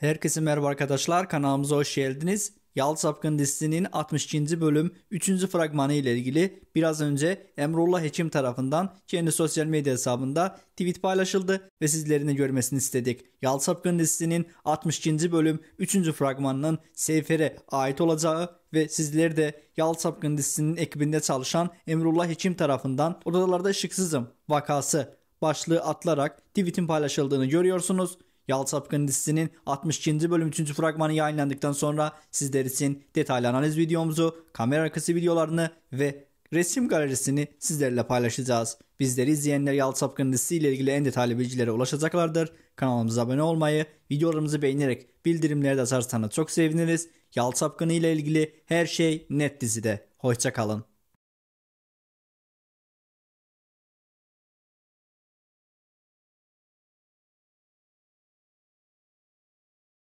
Herkese merhaba arkadaşlar kanalımıza hoş geldiniz. Yal Sapkın dizisinin 62. bölüm 3. fragmanı ile ilgili biraz önce Emrullah Hekim tarafından kendi sosyal medya hesabında tweet paylaşıldı ve sizlerini görmesini istedik. Yal Sapkın dizisinin 62. bölüm 3. fragmanının Seyfer'e ait olacağı ve sizler de Yal Sapkın dizisinin ekibinde çalışan Emrullah Hekim tarafından odalarda ışıksızım vakası başlığı atlarak tweetin paylaşıldığını görüyorsunuz. Yalçı Afgan dizisinin 62. bölüm 3. fragmanı yayınlandıktan sonra sizler için detaylı analiz videomuzu, kamera arkası videolarını ve resim galerisini sizlerle paylaşacağız. Bizleri izleyenler Yalçı Afgan dizisi ile ilgili en detaylı bilgilere ulaşacaklardır. Kanalımıza abone olmayı, videolarımızı beğenerek bildirimleri de açarsanız çok seviniriz. Yalçı Afgan ile ilgili her şey net dizide. Hoşçakalın.